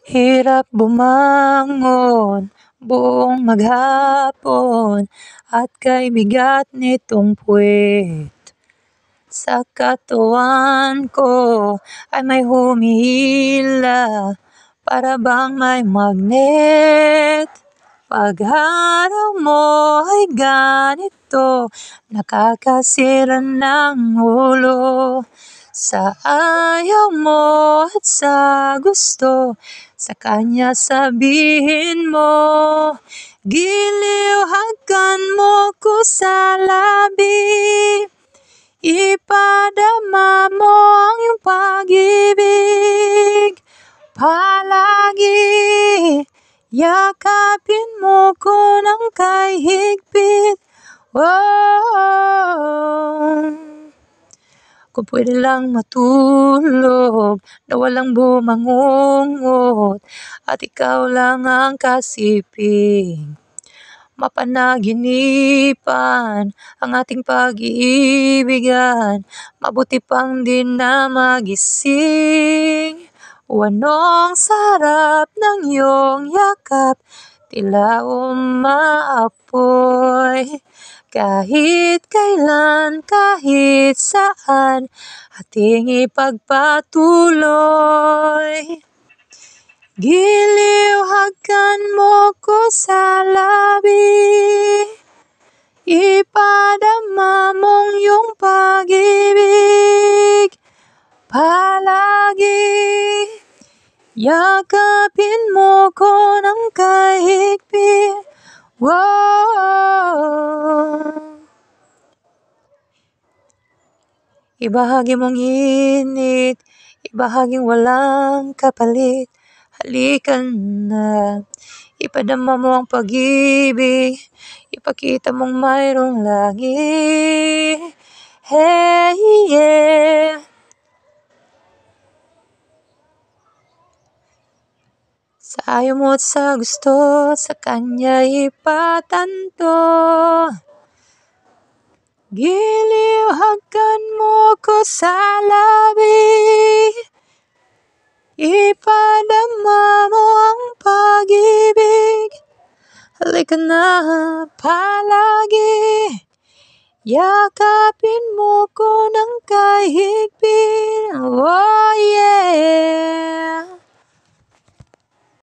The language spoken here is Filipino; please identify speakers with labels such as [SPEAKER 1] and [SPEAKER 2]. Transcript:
[SPEAKER 1] Hirap bumangon buong maghapon at kay bigat nitong puwet. Sa katawan ko ay may humihila para bang may magnet. Pagharap mo ay ganito, nakakasira ng ulo sa ayaw mo at sa gusto sa kanya sabihin mo giliw hagan mo ko sa labi ipadama mo ang iyong pag-ibig palagi yakapin mo ko ng kay oh Kung pwede lang matulog na walang bumangungot at ikaw lang ang kasiping mapanaginipan ang ating pag-iibigan. Mabuti pang din na magising. O sarap ng iyong yakap, tila umaapoy. Kahit kailan, kahit saan, ating ipagpatuloy. Giliw hagan mo ko sa labi, ipadama mong yung pag-ibig. Palagi, yakapin mo ko ng kahigpin. Whoa! Ibahagi mong init, ibahaging walang kapalit. Halika na, ipadama mo ang pag-ibig, ipakita mong mayroong langit. Hey, yeah. Sa ayaw mo at sa gusto, sa kanya ipatanto. Giliw mo ko sa labi Ipadama mo ang pag-ibig Halika na palagi Yakapin mo ko ng kahigpit